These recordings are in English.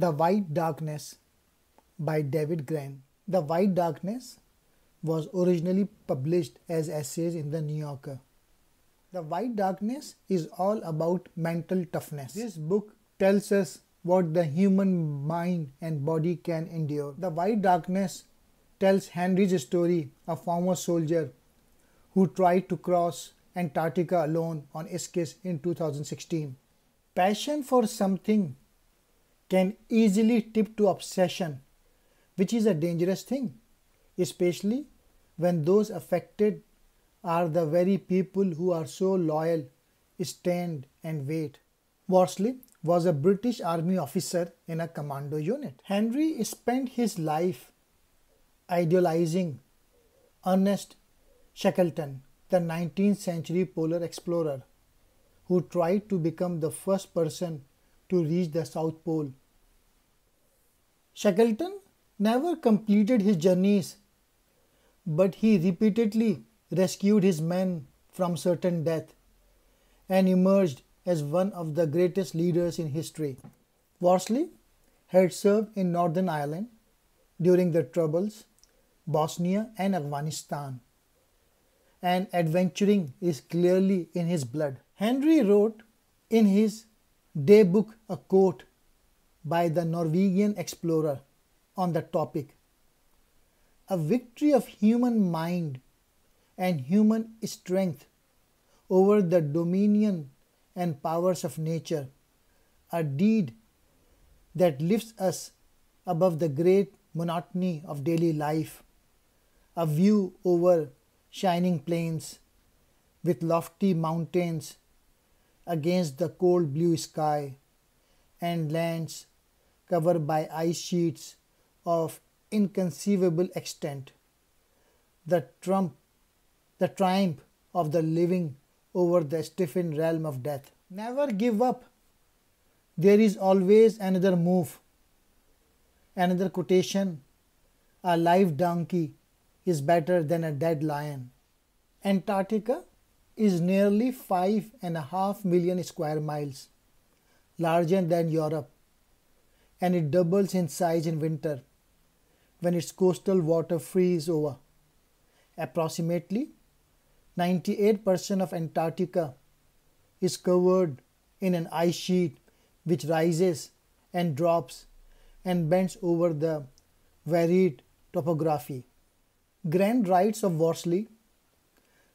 The White Darkness by David Graham. The White Darkness was originally published as essays in The New Yorker. The White Darkness is all about mental toughness. This book tells us what the human mind and body can endure. The White Darkness tells Henry's story, a former soldier who tried to cross Antarctica alone on Iskis in 2016. Passion for something can easily tip to obsession, which is a dangerous thing, especially when those affected are the very people who are so loyal, stand, and wait. Worsley was a British Army officer in a commando unit. Henry spent his life idealizing Ernest Shackleton, the 19th century polar explorer, who tried to become the first person to reach the South Pole. Shackleton never completed his journeys, but he repeatedly rescued his men from certain death and emerged as one of the greatest leaders in history. Worsley had served in Northern Ireland during the Troubles, Bosnia, and Afghanistan, and adventuring is clearly in his blood. Henry wrote in his they book a quote by the Norwegian explorer on the topic. A victory of human mind and human strength over the dominion and powers of nature, a deed that lifts us above the great monotony of daily life, a view over shining plains with lofty mountains against the cold blue sky and lands covered by ice sheets of inconceivable extent. The trump, the triumph of the living over the stiffened realm of death. Never give up. There is always another move, another quotation. A live donkey is better than a dead lion. Antarctica is nearly five and a half million square miles, larger than Europe, and it doubles in size in winter when its coastal water freezes over. Approximately 98% of Antarctica is covered in an ice sheet which rises and drops and bends over the varied topography. Grand Rights of Worsley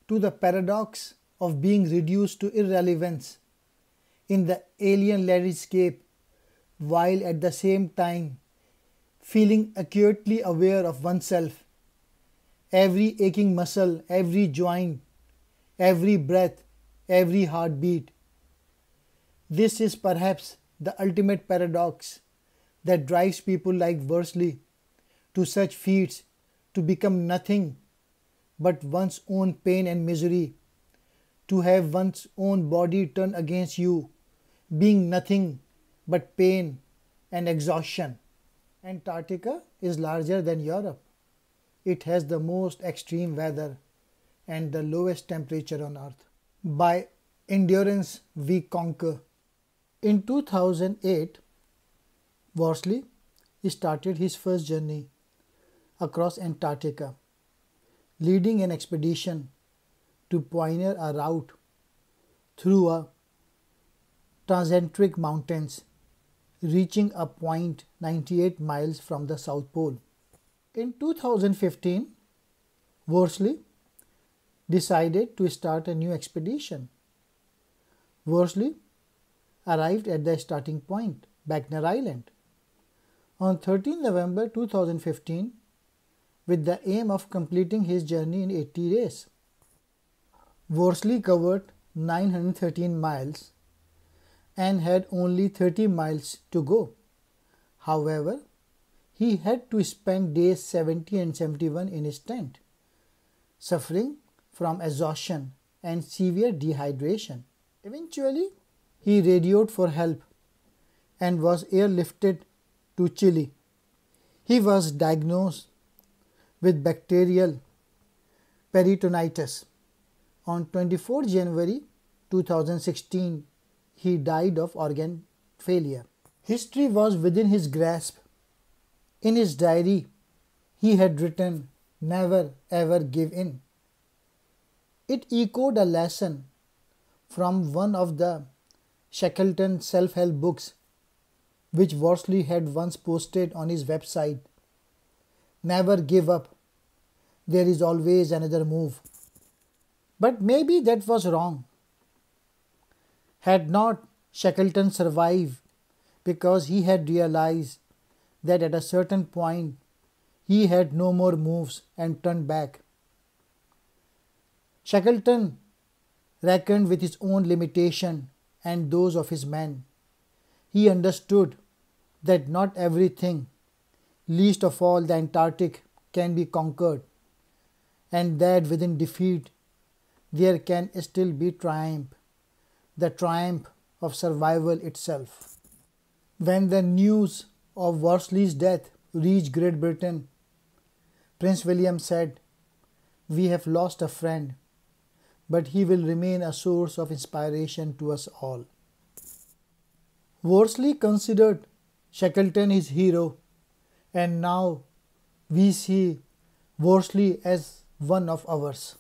to the paradox of being reduced to irrelevance in the alien landscape, while at the same time feeling acutely aware of oneself. Every aching muscle, every joint, every breath, every heartbeat. This is perhaps the ultimate paradox that drives people like Worsley to such feats to become nothing but one's own pain and misery. To have one's own body turn against you, being nothing but pain and exhaustion. Antarctica is larger than Europe. It has the most extreme weather and the lowest temperature on earth. By endurance, we conquer. In 2008, Worsley started his first journey across Antarctica leading an expedition to pioneer a route through a transantarctic mountains reaching a point 98 miles from the south pole in 2015 worsley decided to start a new expedition worsley arrived at the starting point backner island on 13 november 2015 with the aim of completing his journey in 80 days. Worsley covered 913 miles and had only 30 miles to go. However, he had to spend days 70 and 71 in his tent, suffering from exhaustion and severe dehydration. Eventually, he radioed for help and was airlifted to Chile. He was diagnosed with bacterial peritonitis. On 24 January 2016, he died of organ failure. History was within his grasp. In his diary, he had written, Never ever give in. It echoed a lesson from one of the Shackleton self help books, which Worsley had once posted on his website Never give up. There is always another move. But maybe that was wrong. Had not Shackleton survived because he had realized that at a certain point he had no more moves and turned back. Shackleton reckoned with his own limitation and those of his men. He understood that not everything Least of all, the Antarctic can be conquered, and that within defeat there can still be triumph, the triumph of survival itself. When the news of Worsley's death reached Great Britain, Prince William said, We have lost a friend, but he will remain a source of inspiration to us all. Worsley considered Shackleton his hero and now we see Worsley as one of ours.